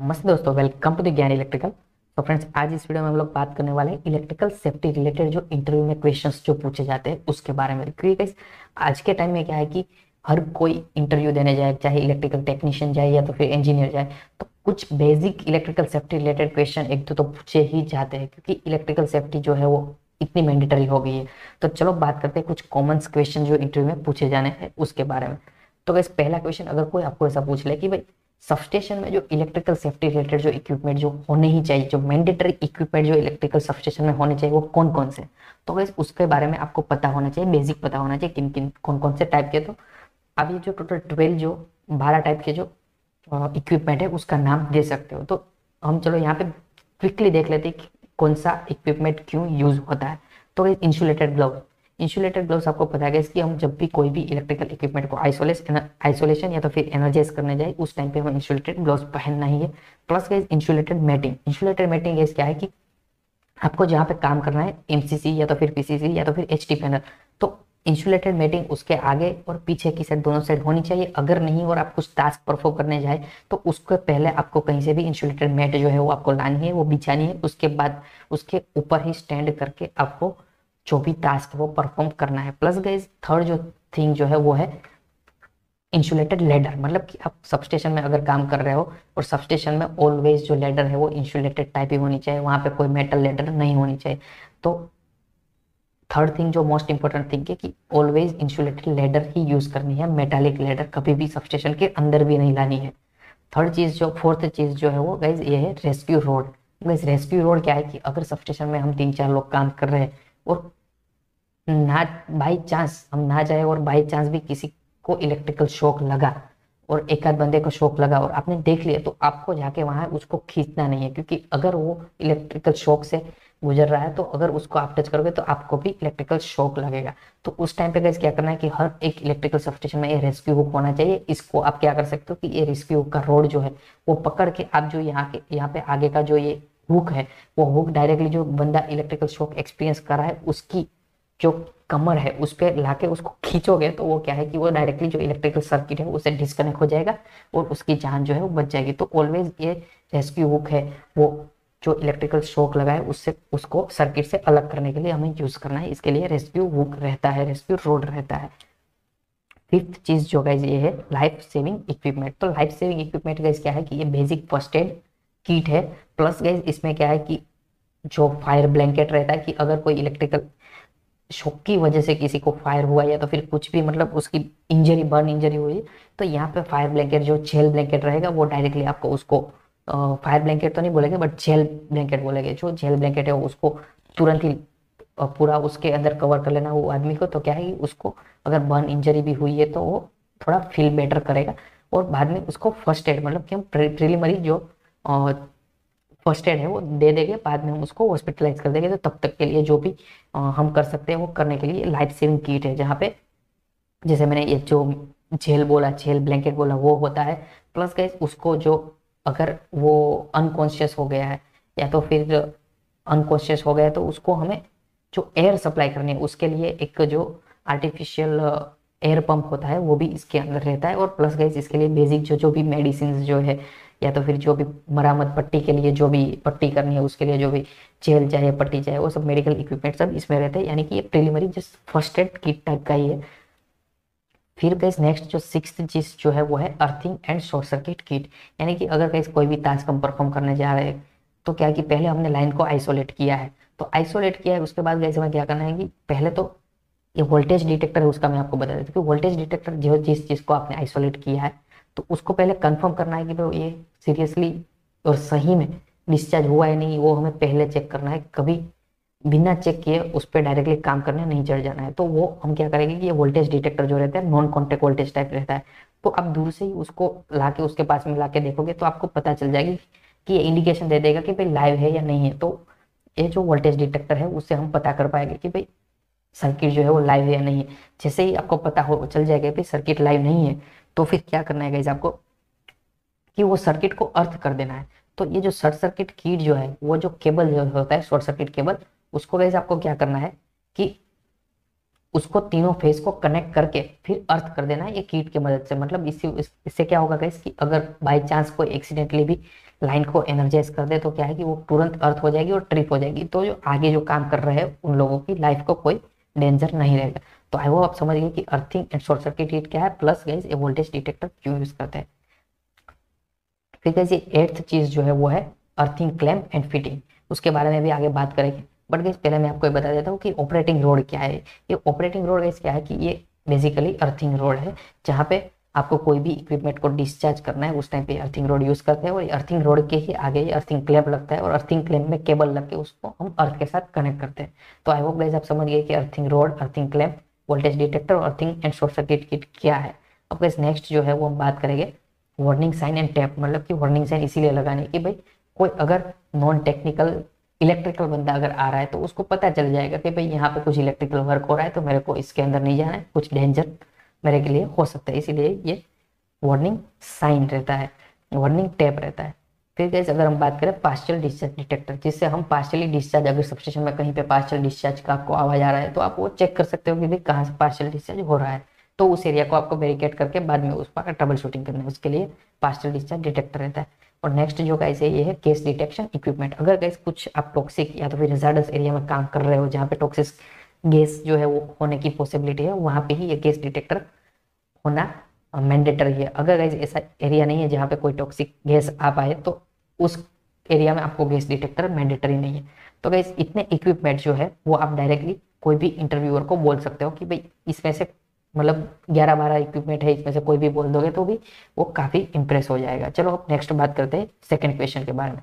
नमस्ते दोस्तों welcome to the Gyan electrical तो फ्रेंड्स आज इस वीडियो में हम लोग बात करने वाले हैं इलेक्ट्रिकल सेफ्टी रिलेटेड जो इंटरव्यू में क्वेश्चंस जो पूछे जाते हैं उसके बारे में क्योंकि आज के टाइम में क्या है कि हर कोई इंटरव्यू देने जाए चाहे इलेक्ट्रिकल टेक्नीशियन जाए या तो फिर इंजीनियर जाए तो कुछ basic electrical safety related question एक दो तो पूछे ही जाते हैं क्योंकि इलेक्ट्रिकल सेफ्टी जो है वो इतनी मैंडेटरी हो गई है तो चलो बात करते हैं कुछ कॉमन क्वेश्चन जो इंटरव्यू में पूछे जाने हैं उसके बारे में तो वैसे पहला क्वेश्चन अगर कोई आपको ऐसा पूछ ले कि भाई सबस्टेशन में जो इलेक्ट्रिकल सेफ्टी रिलेटेड जो इक्विपमेंट जो होने ही चाहिए जो मैंडेटरी इक्विपमेंट जो इलेक्ट्रिकल सबस्टेशन में होने चाहिए वो कौन कौन से तो वैसे उसके बारे में आपको पता होना चाहिए बेसिक पता होना चाहिए किन किन कौन कौन से टाइप के तो अभी ये जो टोटल ट्वेल्व जो बारह टाइप के जो इक्विपमेंट है उसका नाम दे सकते हो तो हम चलो यहाँ पे क्विकली देख लेते हैं कौन सा इक्विपमेंट क्यों यूज होता है तो इंसुलेटेड ग्लव इंसुलेटेड ग्लोव्स आपको पता है कि हम जब भी कोई भी इलेक्ट्रिकल इक्विपमेंट को आइसोलेशन आइसोलेशन या तो फिर एनर्जाइज करने जाए उस टाइम पे हमें इंसुलेटेड ग्लोव्स पहनना ही है plus guys insulated matting insulated matting guys क्या है कि आपको जहाँ पे काम करना है एमसीसी या तो फिर पीसीसी या तो फिर एच पैनल तो इंसुलेटेड मैटिंग उसके आगे और पीछे की साइड दोनों साइड होनी चाहिए अगर नहीं और आप कुछ टास्क परफॉर्म करने जाए तो उसके पहले आपको कहीं से भी इंसुलेटेड मैट जो है वो आपको लानी है वो बिछानी है उसके बाद उसके ऊपर ही स्टैंड करके आपको जो भी टास्क वो परफॉर्म करना है प्लस गाइज थर्ड जो थिंग जो है वो है इंसुलेटेड लेडर मतलब कि आप सबस्टेशन में अगर काम कर रहे हो और सबस्टेशन में ऑलवेज जो लेडर है वो इंसुलेटेड टाइप ही होनी चाहिए वहाँ पे कोई मेटल लेडर नहीं होनी चाहिए तो थर्ड थिंग जो मोस्ट इंपॉर्टेंट थिंग है कि ऑलवेज इंसुलेटेड लेडर ही यूज़ करनी है मेटालिक लेडर कभी भी सबस्टेशन के अंदर भी नहीं लानी है थर्ड चीज़ जो फोर्थ चीज़ जो है वो गाइज ये है rescue rod guys rescue rod क्या है कि अगर सबस्टेशन में हम तीन चार लोग काम कर रहे हैं और ना बाई चांस हम ना जाए और बाई चांस भी किसी को इलेक्ट्रिकल शॉक लगा और एक आध बंदे को शॉक लगा और आपने देख लिया तो आपको जाके वहाँ उसको खींचना नहीं है क्योंकि अगर वो इलेक्ट्रिकल शॉक से गुजर रहा है तो अगर उसको आप टच करोगे तो आपको भी इलेक्ट्रिकल शॉक लगेगा तो उस टाइम पे गैस क्या करना है कि हर एक इलेक्ट्रिकल सब स्टेशन में ये रेस्क्यू हुक होना चाहिए इसको आप क्या कर सकते हो कि ये रेस्क्यू हुक का रोड जो है वो पकड़ के आप जो यहाँ के यहाँ पे आगे का जो ये हुक है वो हुक डायरेक्टली जो बंदा इलेक्ट्रिकल शॉक एक्सपीरियंस कर रहा है उसकी जो कमर है उस पर ला के उसको खींचोगे तो वो क्या है कि वो डायरेक्टली जो इलेक्ट्रिकल सर्किट है उससे डिस्कनेक्ट हो जाएगा और उसकी जान जो है वो बच जाएगी तो ऑलवेज ये रेस्क्यू हुक है वो जो इलेक्ट्रिकल शॉक लगा है उससे उसको सर्किट से अलग करने के लिए हमें यूज़ करना है इसके लिए रेस्क्यू हुक रहता है रेस्क्यू रोड रहता है फिफ्थ चीज़ जो गाइज ये है लाइफ सेविंग इक्विपमेंट तो लाइफ सेविंग इक्विपमेंट गाइज क्या है कि ये बेसिक फर्स्ट एड किट है प्लस गाइज इसमें क्या है कि जो फायर ब्लैंकेट रहता है कि अगर कोई इलेक्ट्रिकल शोक की वजह से किसी को फायर हुआ या तो फिर कुछ भी मतलब उसकी इंजरी बर्न इंजरी हुई तो यहाँ पे फायर ब्लैंकेट जो जेल ब्लैंकेट रहेगा वो डायरेक्टली आपको उसको फायर ब्लैंकेट तो नहीं बोलेंगे बट जेल ब्लैंकेट बोलेंगे जो जेल ब्लैंकेट है उसको तुरंत ही पूरा उसके अंदर कवर कर लेना वो आदमी को तो क्या है उसको अगर बर्न इंजरी भी हुई है तो वो थोड़ा फील बेटर करेगा और बाद में उसको फर्स्ट एड मतलब कि हम प्रिलिमरी जो फर्स्ट एड है वो दे देंगे बाद में हम उसको हॉस्पिटलाइज कर देंगे तो तब तक के लिए जो भी हम कर सकते हैं वो करने के लिए लाइफ सेविंग किट है जहाँ पे जैसे मैंने ये जो झेल बोला झेल ब्लैंकेट बोला वो होता है प्लस गए उसको जो अगर वो अनकॉन्शियस हो गया है या तो फिर अनकॉन्शियस हो गया है तो उसको हमें जो एयर सप्लाई करनी है उसके लिए एक जो आर्टिफिशियल एयर पंप होता है वो भी इसके अंदर रहता है और प्लस गैस इसके लिए बेसिक जो जो भी मेडिसिन जो है या तो फिर जो भी मरामत पट्टी के लिए जो भी पट्टी करनी है उसके लिए जो भी जेल चाहे पट्टी चाहे वो सब मेडिकल इक्विपमेंट सब इसमें रहते हैं यानी कि ये preliminary just first aid kit type का ही है फिर गैस नेक्स्ट जो सिक्स चीज जो है वो है earthing and short circuit kit यानी कि अगर गैस कोई भी टास्क हम परफॉर्म करने जा रहे हैं तो क्या कि पहले हमने लाइन को आइसोलेट किया है तो आइसोलेट किया है उसके बाद गैस हमें क्या करना है कि पहले तो ये वोल्टेज डिटेक्टर है उसका मैं आपको बता देता हूँ कि वोल्टेज डिटेक्टर जो जिस चीज़ को आपने आइसोलेट किया है तो उसको पहले कंफर्म करना है कि भाई ये सीरियसली और सही में डिस्चार्ज हुआ है नहीं वो हमें पहले चेक करना है कभी बिना चेक किए उस पर डायरेक्टली काम करने नहीं चढ़ जाना है तो वो हम क्या करेंगे कि ये वोल्टेज डिटेक्टर जो रहता है नॉन कॉन्टेक्ट वोल्टेज टाइप रहता है तो आप दूर से ही उसको ला के उसके पास में ला के देखोगे तो आपको पता चल जाएगी कि ये इंडिकेशन दे देगा कि भाई लाइव है या नहीं है तो ये जो वोल्टेज डिटेक्टर है उससे हम पता कर पाएंगे कि भाई सर्किट जो है वो लाइव है या नहीं है जैसे ही आपको पता हो चल जाएगा भाई सर्किट लाइव नहीं है तो फिर क्या करना है गाइज आपको कि वो सर्किट को अर्थ कर देना है तो ये जो शॉर्ट सर्किट कीट जो है वो जो केबल जो होता है शॉर्ट सर्किट केबल उसको गाइज आपको क्या करना है कि उसको तीनों फेज को कनेक्ट करके फिर अर्थ कर देना है ये कीट की मदद से मतलब इससे इससे क्या होगा गैस कि अगर बाई चांस कोई एक्सीडेंटली भी लाइन को एनर्जाइज कर दे तो क्या है कि वो तुरंत अर्थ हो जाएगी और ट्रिप हो जाएगी तो जो आगे जो काम कर रहे हैं उन लोगों की लाइफ को कोई डेंजर नहीं रहेगा तो आई होप आप समझ गए कि earthing and short circuit kit क्या है प्लस गाइज ये वोल्टेज डिटेक्टर क्यों यूज करते हैं फिर गाइज ये एट्थ चीज जो है वो है अर्थिंग क्लैम्प एंड फिटिंग उसके बारे में भी आगे बात करेंगे बट गैस पहले मैं आपको ये बता देता हूँ कि ऑपरेटिंग रोड क्या है ये ऑपरेटिंग रोड गैस क्या है कि ये बेसिकली अर्थिंग रोड है जहाँ पे आपको कोई भी इक्विपमेंट को डिस्चार्ज करना है उस टाइम पे अर्थिंग रोड यूज़ करते हैं और अर्थिंग रोड के ही आगे ये अर्थिंग क्लैम्प लगता है और अर्थिंग क्लैम्प में केबल लग के उसको हम अर्थ के साथ कनेक्ट करते हैं तो आई होप गैस आप समझ गए कि earthing rod earthing clamp voltage detector और thing and short circuit kit क्या है अब गैस नेक्स्ट जो है वो हम बात करेंगे वार्निंग साइन एंड टैप मतलब कि वार्निंग साइन इसीलिए लगाने की भाई कोई अगर नॉन टेक्निकल इलेक्ट्रिकल बंदा अगर आ रहा है तो उसको पता चल जाएगा कि भाई यहाँ पे कुछ इलेक्ट्रिकल वर्क हो रहा है तो मेरे को इसके अंदर नहीं जाना है कुछ डेंजर मेरे के लिए हो सकता है इसीलिए ये वार्निंग साइन रहता है वार्निंग टैप रहता है फिर कैसे अगर हम बात करें पार्शियल डिस्चार्ज डिटेक्टर जिससे हम पार्शियली डिस्चार्ज अगर सबस्टेशन में कहीं पे पार्शियल डिस्चार्ज का आपको आवाज़ आ रहा है तो आप वो चेक कर सकते हो कि भाई कहाँ से पार्शियल डिस्चार्ज हो रहा है तो उस एरिया को आपको बैरिकेड करके बाद में उस पर ट्रबल शूटिंग करना है उसके लिए पार्शियल डिस्चार्ज डिटेक्टर रहता है और नेक्स्ट जो गाइस है ये है केस डिटेक्शन इक्विपमेंट अगर गाइस कुछ आप टॉक्सिक या तो फिर रिजार्डस एरिया में काम कर रहे हो जहाँ पे टॉक्सिक गैस जो है वो होने की पॉसिबिलिटी है वहाँ पे ही ये केस डिटेक्टर होना मैंडेटरी है अगर गाइज ऐसा एरिया नहीं है जहाँ पे कोई टॉक्सिक गैस आ पाए तो उस एरिया में आपको गैस डिटेक्टर मैंडेटरी नहीं है तो गैस इतने इक्विपमेंट जो है वो आप डायरेक्टली कोई भी इंटरव्यूअर को बोल सकते हो कि भाई इसमें से मतलब ग्यारह बारह इक्विपमेंट है इसमें से कोई भी बोल दोगे तो भी वो काफ़ी इंप्रेस हो जाएगा चलो अब नेक्स्ट बात करते हैं सेकेंड क्वेश्चन के बारे में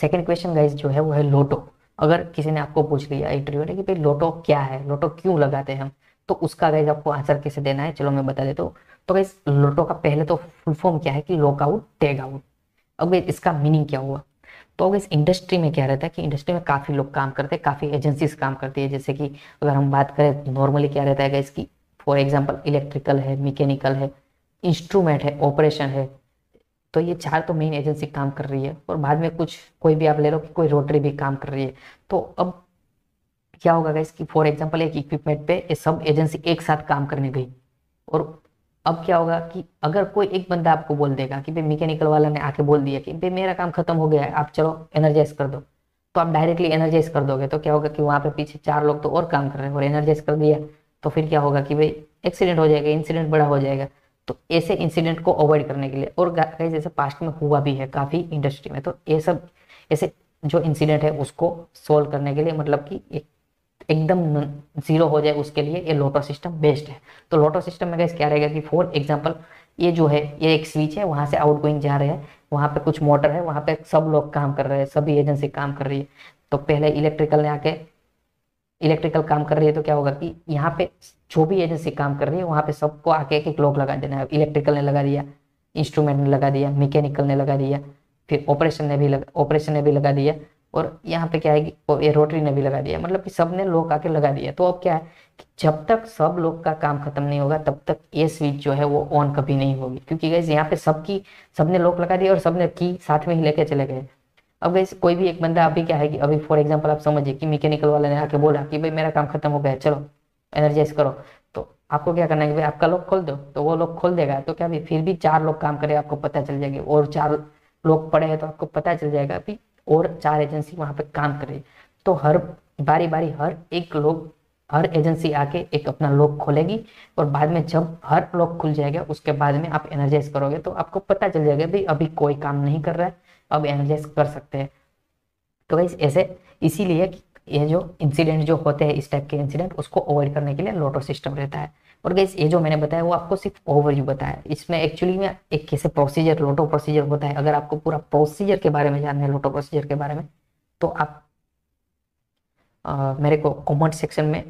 सेकेंड क्वेश्चन गाइज जो है वो है लोटो अगर किसी ने आपको पूछ लिया इंटरव्यू ने कि भाई लोटो क्या है लोटो क्यों लगाते हैं हम तो उसका गैस आपको आंसर कैसे देना है चलो मैं बता देता हूँ तो गैस लोटो का पहले तो फुल फॉर्म क्या है कि लॉकआउट टेग आउट अब गैस इसका मीनिंग क्या हुआ तो अब इंडस्ट्री में क्या रहता है कि इंडस्ट्री में काफ़ी लोग काम करते हैं काफ़ी एजेंसीज काम करती है जैसे कि अगर हम बात करें नॉर्मली क्या रहता है गैस की फॉर एग्जाम्पल इलेक्ट्रिकल है मैकेनिकल है इंस्ट्रूमेंट है ऑपरेशन है तो ये चार तो मेन एजेंसी काम कर रही है और बाद में कुछ कोई भी आप ले लो कि कोई रोटरी भी काम कर रही है तो अब क्या होगा गैस कि फॉर एग्जांपल एक इक्विपमेंट पे सब एजेंसी एक साथ काम करने गई और अब क्या होगा कि अगर कोई एक बंदा आपको बोल देगा कि भाई मैकेनिकल वाला ने आके बोल दिया कि भाई मेरा काम खत्म हो गया है आप चलो एनर्जाइज कर दो तो आप डायरेक्टली एनर्जाइज कर दोगे तो क्या होगा कि वहाँ पे पीछे चार लोग तो और काम कर रहे हैं और एनर्जाइज कर दिया तो फिर क्या होगा कि भाई एक्सीडेंट हो जाएगा इंसिडेंट बड़ा हो जाएगा तो ऐसे इंसिडेंट को अवॉइड करने के लिए और कहीं जैसे पास्ट में हुआ भी है काफ़ी इंडस्ट्री में तो ये सब ऐसे जो इंसिडेंट है उसको सोल्व करने के लिए मतलब कि एक एकदम जीरो हो जाए उसके लिए ये लोटो सिस्टम बेस्ट है तो लोटो सिस्टम में गैस क्या रहेगा कि फॉर एग्जाम्पल ये जो है ये एक स्विच है वहाँ से आउट गोइंग जा रहे हैं वहाँ पे कुछ मोटर है वहाँ पे सब लोग काम कर रहे हैं सभी एजेंसी काम कर रही है तो पहले इलेक्ट्रिकल ने आके इलेक्ट्रिकल काम कर रही है तो क्या होगा कि यहाँ पे जो भी एजेंसी काम कर रही है वहाँ पे सबको आके एक क्लॉक लगा देना है इलेक्ट्रिकल ने लगा दिया इंस्ट्रूमेंट ने लगा दिया मैकेनिकल ने लगा दिया फिर ऑपरेशन ने भी ऑपरेशन ने भी लगा दिया और यहाँ पे क्या है कि ये रोटरी ने भी लगा दिया मतलब कि सब ने लोग आके लगा दिया तो अब क्या है कि जब तक सब लोग का काम खत्म नहीं होगा तब तक ये स्विच जो है वो ऑन कभी नहीं होगी क्योंकि गैस यहाँ पे सबकी सबने लोग लगा दिया और सबने की साथ में ही लेके चले गए अब गैस कोई भी एक बंदा अभी क्या है कि अभी फॉर एग्जाम्पल आप समझिए कि मैकेनिकल वाले ने आके बोला कि भाई मेरा काम खत्म हो गया चलो एनर्जाइज करो तो आपको क्या करना है कि भाई आपका लोग खोल दो तो वो लोग खोल देगा तो क्या फिर भी चार लोग काम करे आपको पता चल जाएगा और चार लोग पड़े हैं तो आपको पता चल जाएगा अभी और चार एजेंसी वहाँ पर काम करे तो हर बारी बारी हर एक लोग हर एजेंसी आके एक अपना लॉक खोलेगी और बाद में जब हर लॉक खुल जाएगा उसके बाद में आप एनर्जाइज करोगे तो आपको पता चल जाएगा भाई अभी कोई काम नहीं कर रहा है अब एनर्जाइज कर सकते हैं तो गाइस ऐसे इसीलिए ये जो इंसिडेंट जो होते हैं इस टाइप के इंसिडेंट उसको अवॉइड करने के लिए लोटो सिस्टम रहता है और गैस ये जो मैंने बताया वो आपको सिर्फ ओवरव्यू बताया इसमें एक्चुअली में एक कैसे प्रोसीजर लोटो प्रोसीजर होता है अगर आपको पूरा प्रोसीजर के बारे में जानना है लोटो प्रोसीजर के बारे में तो आप आ, मेरे को कमेंट सेक्शन में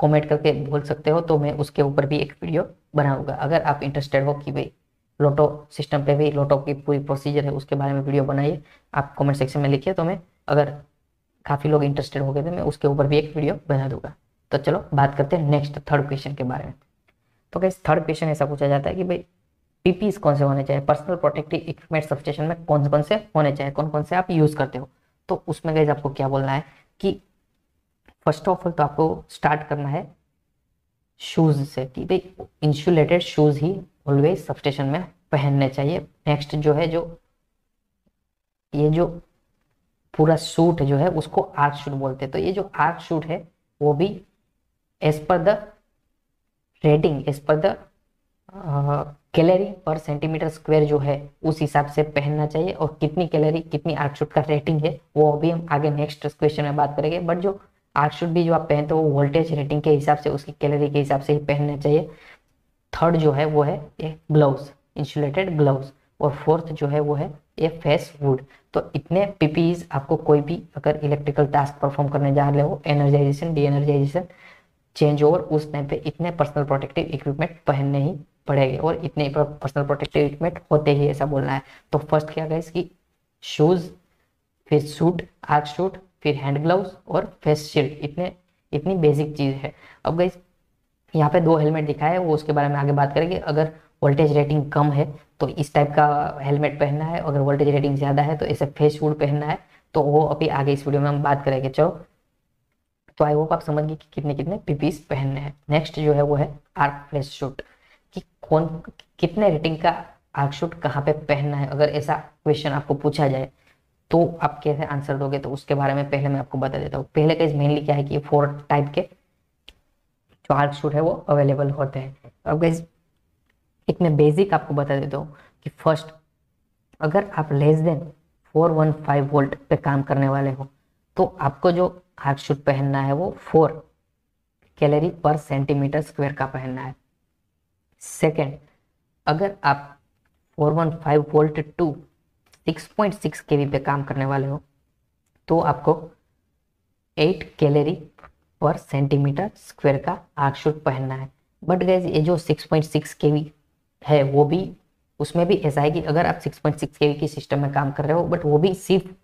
कमेंट करके बोल सकते हो तो मैं उसके ऊपर भी एक वीडियो बनाऊंगा अगर आप इंटरेस्टेड हो कि भाई लोटो सिस्टम पे भी लोटो की पूरी प्रोसीजर है उसके बारे में वीडियो बनाइए आप कमेंट सेक्शन में लिखिए तो मैं अगर काफ़ी लोग इंटरेस्टेड हो गए थे तो मैं उसके ऊपर भी एक वीडियो बना दूंगा तो चलो बात करते हैं नेक्स्ट थर्ड क्वेश्चन के बारे में तो कैसे थर्ड क्वेश्चन ऐसा पूछा जाता है कि भाई पीपीस कौन से होने चाहिए पर्सनल प्रोटेक्टिव इक्विपमेंट सबस्टेशन में कौन कौन से होने चाहिए कौन कौन से आप यूज करते हो तो उसमें गैस आपको क्या बोलना है कि फर्स्ट ऑफ ऑल तो आपको स्टार्ट करना है शूज से कि भाई इंसुलेटेड शूज ही ऑलवेज सबस्टेशन में पहनने चाहिए नेक्स्ट जो है जो ये जो पूरा सूट जो है उसको आर्क शूट बोलते हैं तो ये जो आर्क शूट है वो भी एज पर द रेटिंग इस पर the calorie per centimetre square जो है उस हिसाब से पहनना चाहिए और कितनी कैलरी कितनी आर्कशूट का रेटिंग है वो अभी हम आगे नेक्स्ट क्वेश्चन में बात करेंगे बट जो आर्कशूट भी जो आप पहनते हो वोल्टेज रेटिंग के हिसाब से उसकी कैलरी के हिसाब से ही पहनना चाहिए थर्ड जो है वो है ये ग्लव्स इंसुलेटेड ग्लव्स और फोर्थ जो है वो है ये फेस वुड तो इतने पीपीज आपको कोई भी अगर इलेक्ट्रिकल टास्क परफॉर्म करने जा रहे हो energization de energization change over उस टाइम पे इतने पर्सनल प्रोटेक्टिव इक्विपमेंट पहनने ही पड़ेंगे और इतने पर्सनल प्रोटेक्टिव इक्विपमेंट होते ही ऐसा बोलना है तो फर्स्ट क्या गए इसकी शूज़ फिर सूट आर्क सूट फिर हैंड ग्लव्स और फेस शील्ड इतने इतनी बेसिक चीज़ है अब गई यहाँ पे दो हेलमेट दिखाया है वो उसके बारे में आगे बात करेंगे अगर वोल्टेज रेटिंग कम है तो इस टाइप का हेलमेट पहनना है अगर वोल्टेज रेटिंग ज़्यादा है तो ऐसे फेस शूट पहनना है तो वो अभी आगे इस वीडियो में हम बात करेंगे चलो तो आई होप आप समझ गए कि कितने कितने पीपीस पहनने हैं नेक्स्ट जो है वो है आर्क फ्लैश शूट कि कौन कितने रेटिंग का आर्क शूट कहाँ पे पहनना है अगर ऐसा क्वेश्चन आपको पूछा जाए तो आप कैसे आंसर दोगे तो उसके बारे में पहले मैं आपको बता देता हूँ पहले का इस मेनली क्या है कि फोर टाइप के जो आर्क शूट है वो अवेलेबल होते हैं तो अब गैस एक मैं बेसिक आपको बता देता हूँ कि फर्स्ट अगर आप less than four one five volt पे काम करने वाले हो तो आपको जो हाफ शूट पहनना है वो four calorie per centimetre square का पहनना है सेकेंड अगर आप four one five volt to K V पे काम करने वाले हो तो आपको eight calorie per centimetre square का हाफ शूट पहनना है बट गैस ये जो सिक्स पॉइंट के वी है वो भी उसमें भी ऐसा है कि अगर आप सिक्स पॉइंट सिक्स के सिस्टम में काम कर रहे हो बट वो भी सिर्फ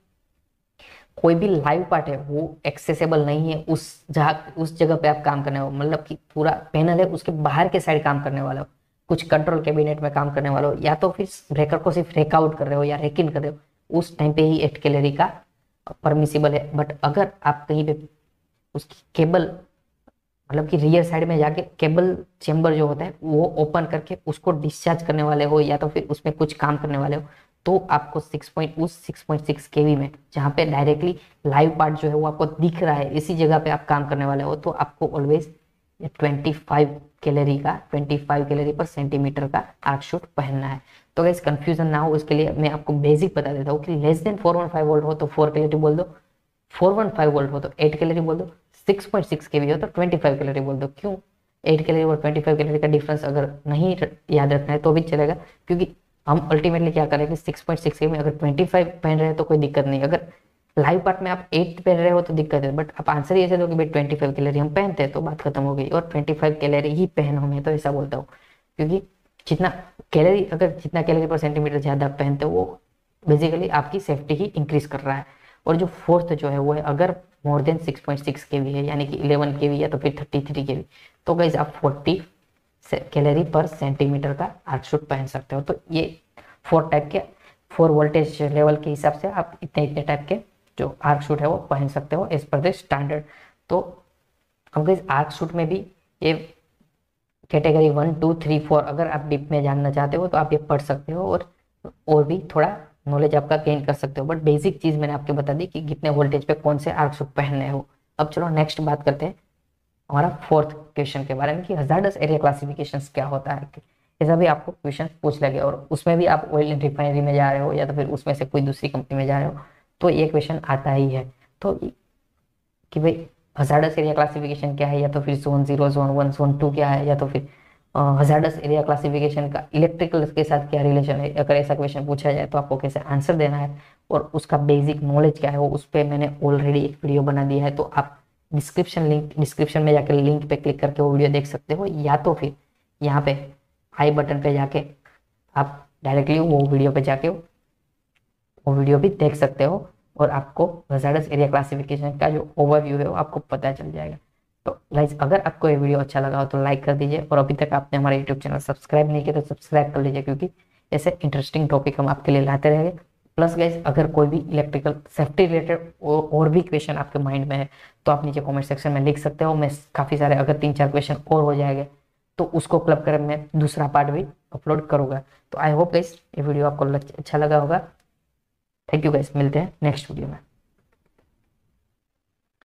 कोई भी लाइव पार्ट है वो एक्सेसेबल नहीं है उस जहाँ उस जगह पे आप काम करने वाले मतलब कि पूरा पैनल है उसके बाहर के साइड काम करने वाले हो कुछ कंट्रोल कैबिनेट में काम करने वाले हो या तो फिर ब्रेकर को सिर्फ रेकआउट कर रहे हो या रेकिन कर रहे हो उस टाइम पे ही एट कैलरी का परमिसिबल है बट अगर आप कहीं पे उसकी केबल मतलब कि रियर साइड में जाके केबल चेम्बर जो होता है वो ओपन करके उसको डिस्चार्ज करने वाले हो या तो फिर उसमें कुछ काम करने वाले हो तो आपको 6 उस 6.6 पॉइंट केवी में जहाँ पे डायरेक्टली लाइव पार्ट जो है वो आपको दिख रहा है इसी जगह पे आप काम करने वाले हो तो आपको ऑलवेज 25 कैलोरी का 25 कैलोरी पर सेंटीमीटर का आर्क शूट पहनना है तो गैस कंफ्यूजन ना हो उसके लिए मैं आपको बेसिक बता देता हूँ कि लेस देन 415 वोल्ट हो तो 4 कैलोरी बोल दो 415 वोल्ट हो तो 8 कैलोरी बोल दो 6.6 केवी हो तो 25 कैलोरी बोल दो क्यों 8 कैलोरी और 25 कैलोरी का डिफरेंस अगर नहीं याद रखना है तो भी चलेगा क्योंकि हम अल्टीमेटली क्या करेंगे सिक्स पॉइंट सिक्स के में अगर ट्वेंटी फाइव पहन रहे हैं तो कोई दिक्कत नहीं अगर लाइव पार्ट में आप एट पहन रहे हो तो दिक्कत है बट आप आंसर ही ऐसे दो कि भाई ट्वेंटी फाइव कैलरी हम पहनते हैं तो बात खत्म हो गई और ट्वेंटी फाइव कैलरी ही पहनो मैं तो ऐसा बोलता हूँ क्योंकि जितना कैलरी अगर जितना कैलरी पर सेंटीमीटर ज़्यादा पहनते हो वो बेसिकली आपकी सेफ्टी ही इंक्रीज कर रहा है और जो फोर्थ जो है वो है अगर more than six point six K V है यानी कि इलेवन के वी या तो फिर थर्टी थ्री के वी तो गाइज आप फोर्टी कैलोरी पर सेंटीमीटर का शूट पहन सकते हो तो ये फोर टाइप के फोर वोल्टेज लेवल के हिसाब से आप इतने इतने टाइप के जो आर्क शूट है वो पहन सकते हो एज पर स्टैंडर्ड तो अब इस आर्क शूट में भी ये category one two three four अगर आप डिप में जानना चाहते हो तो आप ये पढ़ सकते हो और और भी थोड़ा नॉलेज आपका गेन कर सकते हो बट बेसिक चीज़ मैंने आपको बता दी कि कितने वोल्टेज पे कौन से आर्क शूट पहनने हो अब चलो नेक्स्ट बात करते हैं हमारा फोर्थ क्वेश्चन के बारे में कि हजारडस एरिया क्लासिफिकेशन क्या होता है ऐसा भी आपको क्वेश्चन पूछ लगे और उसमें भी आप ऑयल रिफाइनरी में जा रहे हो या तो फिर उसमें से कोई दूसरी कंपनी में जा रहे हो तो ये क्वेश्चन आता ही है तो कि भाई हजारडस एरिया क्लासिफिकेशन क्या है या तो फिर zone zero zone one zone two क्या है या तो फिर हजारडस एरिया क्लासिफिकेशन का इलेक्ट्रिकल के साथ क्या रिलेशन है अगर ऐसा क्वेश्चन पूछा जाए तो आपको कैसे आंसर देना है और उसका बेसिक नॉलेज क्या है वो उस पर मैंने ऑलरेडी एक वीडियो बना दिया है तो आप डिस्क्रिप्शन लिंक डिस्क्रिप्शन में जाकर लिंक पे क्लिक करके वो वीडियो देख सकते हो या तो फिर यहाँ पे आई बटन पे जाके आप डायरेक्टली वो वीडियो पे जाके वो वीडियो भी देख सकते हो और आपको हजारस एरिया क्लासिफिकेशन का जो ओवरव्यू है वो आपको पता चल जाएगा तो गाइज अगर आपको ये वीडियो अच्छा लगा हो तो लाइक कर दीजिए और अभी तक आपने हमारा यूट्यूब चैनल सब्सक्राइब नहीं किया तो सब्सक्राइब कर लीजिए क्योंकि ऐसे इंटरेस्टिंग टॉपिक हम आपके लिए लाते रहेंगे प्लस गाइज अगर कोई भी इलेक्ट्रिकल सेफ्टी रिलेटेड और भी क्वेश्चन आपके माइंड में है तो आप नीचे कमेंट सेक्शन में लिख सकते हो मैं काफ़ी सारे अगर तीन चार क्वेश्चन और हो जाएंगे तो उसको क्लब कर मैं दूसरा पार्ट भी अपलोड करूँगा तो आई होप गाइज ये वीडियो आपको अच्छा लगा होगा थैंक यू गाइज मिलते हैं नेक्स्ट वीडियो में